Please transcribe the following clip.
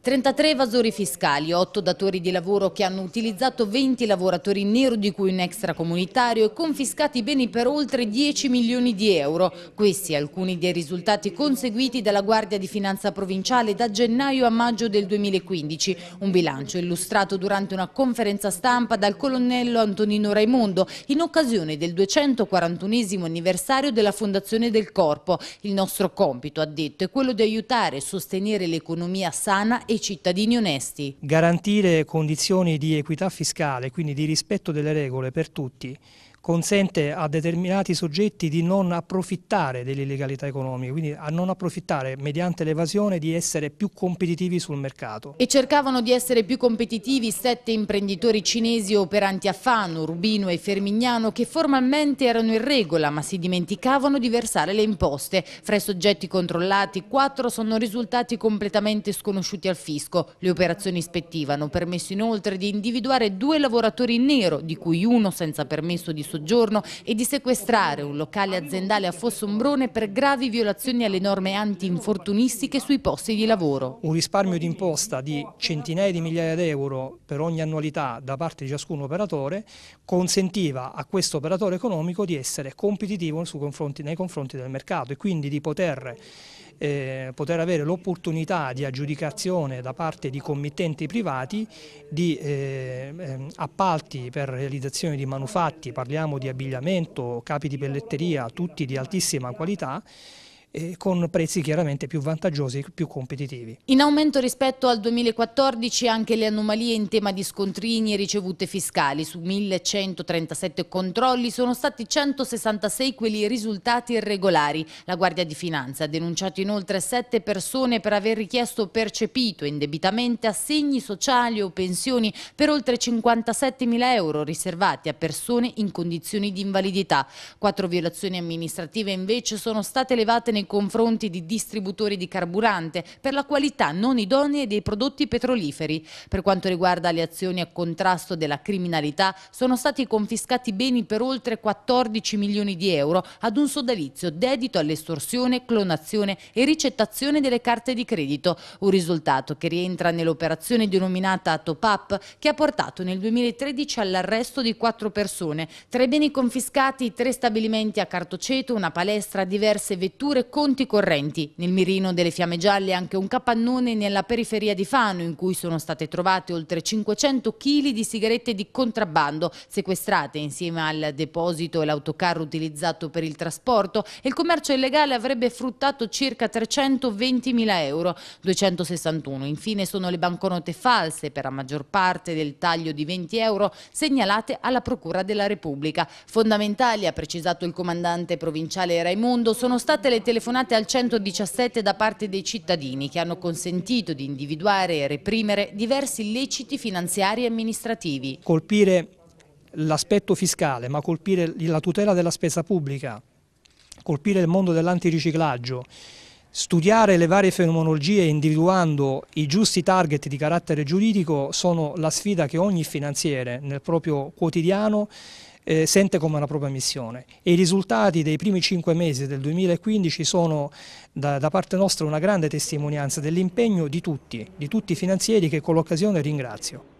33 evasori fiscali, 8 datori di lavoro che hanno utilizzato 20 lavoratori nero di cui un extracomunitario e confiscati beni per oltre 10 milioni di euro. Questi alcuni dei risultati conseguiti dalla Guardia di Finanza Provinciale da gennaio a maggio del 2015. Un bilancio illustrato durante una conferenza stampa dal colonnello Antonino Raimondo in occasione del 241 anniversario della Fondazione del Corpo. Il nostro compito, ha detto, è quello di aiutare e sostenere l'economia sana e cittadini onesti. Garantire condizioni di equità fiscale, quindi di rispetto delle regole per tutti, consente a determinati soggetti di non approfittare dell'illegalità economica, quindi a non approfittare mediante l'evasione di essere più competitivi sul mercato. E cercavano di essere più competitivi sette imprenditori cinesi operanti a Fano, Rubino e Fermignano che formalmente erano in regola ma si dimenticavano di versare le imposte. Fra i soggetti controllati quattro sono risultati completamente sconosciuti al fisco. Le operazioni ispettive hanno permesso inoltre di individuare due lavoratori in nero di cui uno senza permesso di soggetto soggiorno e di sequestrare un locale aziendale a Fossombrone per gravi violazioni alle norme antinfortunistiche sui posti di lavoro. Un risparmio di imposta di centinaia di migliaia di euro per ogni annualità da parte di ciascun operatore consentiva a questo operatore economico di essere competitivo nei confronti del mercato e quindi di poter eh, poter avere l'opportunità di aggiudicazione da parte di committenti privati di eh, ehm, appalti per realizzazione di manufatti, parliamo di abbigliamento, capi di pelletteria, tutti di altissima qualità eh, con prezzi chiaramente più vantaggiosi e più competitivi. In aumento rispetto al 2014 anche le anomalie in tema di scontrini e ricevute fiscali. Su 1137 controlli sono stati 166 quelli risultati irregolari. La Guardia di Finanza ha denunciato inoltre 7 persone per aver richiesto percepito indebitamente assegni sociali o pensioni per oltre 57 mila euro riservati a persone in condizioni di invalidità. Quattro violazioni amministrative invece sono state elevate nei nei confronti di distributori di carburante per la qualità non idonea dei prodotti petroliferi. Per quanto riguarda le azioni a contrasto della criminalità, sono stati confiscati beni per oltre 14 milioni di euro ad un sodalizio dedito all'estorsione, clonazione e ricettazione delle carte di credito, un risultato che rientra nell'operazione denominata Top Up che ha portato nel 2013 all'arresto di quattro persone, tra i beni confiscati tre stabilimenti a Cartoceto, una palestra, diverse vetture conti correnti. Nel mirino delle fiamme gialle anche un capannone nella periferia di Fano in cui sono state trovate oltre 500 kg di sigarette di contrabbando sequestrate insieme al deposito e l'autocarro utilizzato per il trasporto e il commercio illegale avrebbe fruttato circa 320 mila euro, 261. Infine sono le banconote false per la maggior parte del taglio di 20 euro segnalate alla Procura della Repubblica. Fondamentali, ha precisato il comandante provinciale Raimondo, sono state le telefonate telefonate al 117 da parte dei cittadini che hanno consentito di individuare e reprimere diversi illeciti finanziari e amministrativi. Colpire l'aspetto fiscale, ma colpire la tutela della spesa pubblica, colpire il mondo dell'antiriciclaggio, studiare le varie fenomenologie individuando i giusti target di carattere giuridico sono la sfida che ogni finanziere nel proprio quotidiano eh, sente come una propria missione e i risultati dei primi cinque mesi del 2015 sono da, da parte nostra una grande testimonianza dell'impegno di tutti, di tutti i finanzieri che con l'occasione ringrazio.